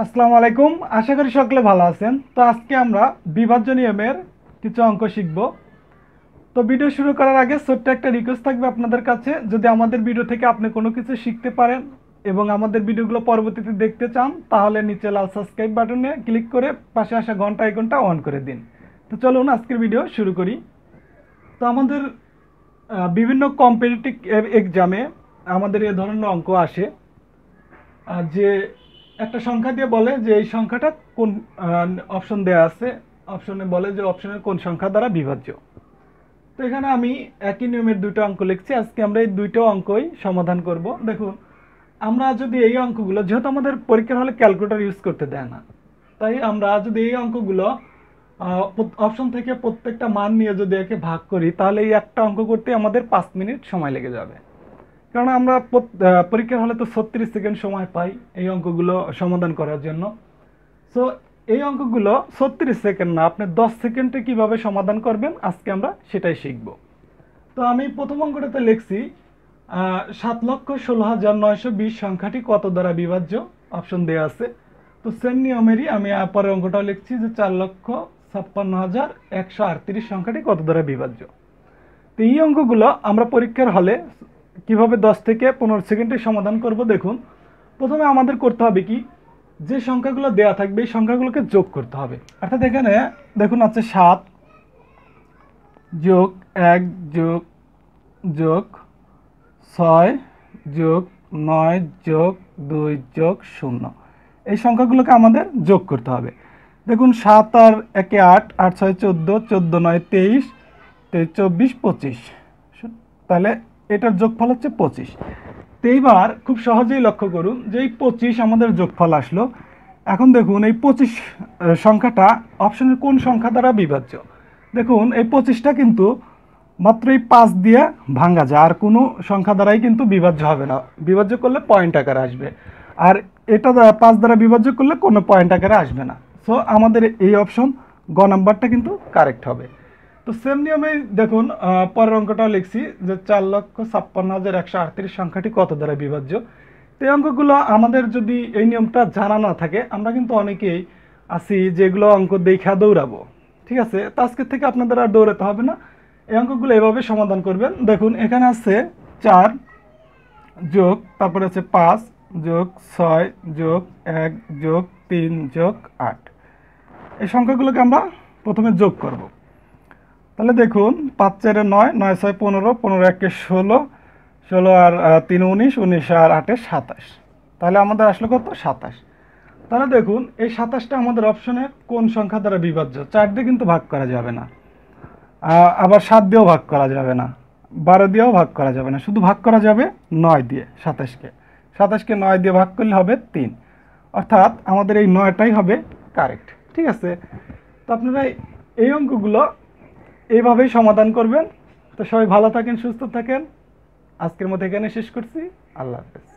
আসসালামু আলাইকুম আশা করি সকলে ভালো আছেন তো আজকে আমরা বিভাজ্য নিয়মের কিছু অঙ্ক শিখব তো ভিডিও শুরু করার আগে ছোট্ট একটা রিকোয়েস্ট থাকবে আপনাদের কাছে যদি আমাদের ভিডিও থেকে আপনি কোনো কিছু শিখতে পারেন এবং আমাদের ভিডিওগুলো পরবর্তীতে দেখতে চান তাহলে নিচে লাল সাবস্ক্রাইব বাটনে ক্লিক করে পাশে আসা ঘন্টা আইকনটা অন করে দিন তো চলুন আজকের ভিডিও শুরু করি তো আমাদের বিভিন্ন কম্পিটিটিভ এক্সামে আমাদের এ ধরনের অঙ্ক আসে যে একটা সংখ্যা দিয়ে বলে যে এই সংখ্যাটা কোন অপশন দেয়া আছে অপশনে বলে যে অপশনের কোন সংখ্যা দ্বারা বিভাজ্য তো এখানে আমি একই নিয়মের দুটো অঙ্ক লিখছি আজকে আমরা এই দুইটো অঙ্কই সমাধান করব দেখুন আমরা যদি এই অঙ্কগুলো যেহেতু আমাদের পরীক্ষার হলে ক্যালকুলেটর ইউজ করতে দেয় না তাই আমরা যদি এই অঙ্কগুলো অপশন থেকে প্রত্যেকটা মান নিয়ে যদি একে ভাগ করি তাহলে এই একটা অঙ্ক করতে আমাদের পাঁচ মিনিট সময় লেগে যাবে কারণ আমরা পরীক্ষার হলে তো ছত্রিশ সেকেন্ড সময় পাই এই অঙ্কগুলো সমাধান করার জন্য সো এই অঙ্কগুলো ছত্রিশ সেকেন্ড না আপনি দশ সেকেন্ডে কিভাবে সমাধান করবেন আজকে আমরা সেটাই শিখব তো আমি প্রথম অঙ্কটাতে লিখছি সাত লক্ষ ষোলো হাজার নয়শো বিশ সংখ্যাটি কত দ্বারা বিভাজ্য অপশন দেওয়া আছে তো সেম নিয়মেরই আমি পরের অঙ্কটাও লিখছি যে চার লক্ষ ছাপ্পান্ন হাজার একশো আটত্রিশ সংখ্যাটি কত দ্বারা বিভাজ্য তো এই অঙ্কগুলো আমরা পরীক্ষার হলে কিভাবে 10 থেকে পনেরো সেকেন্ডে সমাধান করব দেখুন প্রথমে আমাদের করতে হবে কি যে সংখ্যাগুলো দেয়া থাকবে এই সংখ্যাগুলোকে যোগ করতে হবে অর্থাৎ এখানে দেখুন আছে সাত যোগ এক যোগ যোগ ছয় যোগ নয় যোগ দুই যোগ শূন্য এই সংখ্যাগুলোকে আমাদের যোগ করতে হবে দেখুন সাত আর একে আট আট ছয় চোদ্দো চোদ্দো নয় তেইশ তেইশ চব্বিশ পঁচিশ তাহলে এটার যোগফল হচ্ছে পঁচিশ তো এইবার খুব সহজেই লক্ষ্য করুন যে এই পঁচিশ আমাদের যোগফল আসলো এখন দেখুন এই পঁচিশ সংখ্যাটা অপশনের কোন সংখ্যা দ্বারা বিভাজ্য দেখুন এই পঁচিশটা কিন্তু মাত্র এই পাঁচ দিয়ে ভাঙ্গা যায় আর কোনো সংখ্যা দ্বারাই কিন্তু বিভাজ্য হবে না বিভাজ্য করলে পয়েন্ট আকারে আসবে আর এটা পাঁচ দ্বারা বিভাজ্য করলে কোনো পয়েন্ট আকারে আসবে না সো আমাদের এই অপশন গ নাম্বারটা কিন্তু কারেক্ট হবে তো সেম নিয়মেই দেখুন পরের অঙ্কটাও লিখছি যে চার লক্ষ ছাপ্পান্ন হাজার একশো আটত্রিশ সংখ্যাটি কত দ্বারা বিভাজ্য তো এই অঙ্কগুলো আমাদের যদি এই নিয়মটা জানা না থাকে আমরা কিন্তু অনেকেই আসি যেগুলো অঙ্ক দেখা দৌড়াবো ঠিক আছে তো আজকের থেকে আপনাদের আর দৌড়াতে হবে না এই অঙ্কগুলো এভাবে সমাধান করবেন দেখুন এখানে আছে চার যোগ তারপরে আছে পাঁচ যোগ ছয় যোগ এক যোগ তিন যোগ আট এই সংখ্যাগুলোকে আমরা প্রথমে যোগ করবো তাহলে দেখুন পাঁচ চারে নয় নয় ছয় পনেরো পনেরো একে ষোলো ষোলো আর তিন উনিশ উনিশ আর আটে সাতাশ তাহলে আমাদের আসলে কত সাতাশ তাহলে দেখুন এই সাতাশটা আমাদের অপশনে কোন সংখ্যা দ্বারা বিভাজ্য চার দিয়ে কিন্তু ভাগ করা যাবে না আবার সাত দিয়েও ভাগ করা যাবে না বারো দিয়েও ভাগ করা যাবে না শুধু ভাগ করা যাবে নয় দিয়ে সাতাশকে সাতাশকে নয় দিয়ে ভাগ করলে হবে তিন অর্থাৎ আমাদের এই নয়টাই হবে কারেক্ট ঠিক আছে তো আপনারা এই অঙ্কগুলো এইভাবেই সমাধান করবেন তো সবাই ভালো থাকেন সুস্থ থাকেন আজকের মতো এখানে শেষ করছি আল্লাহ হাফেজ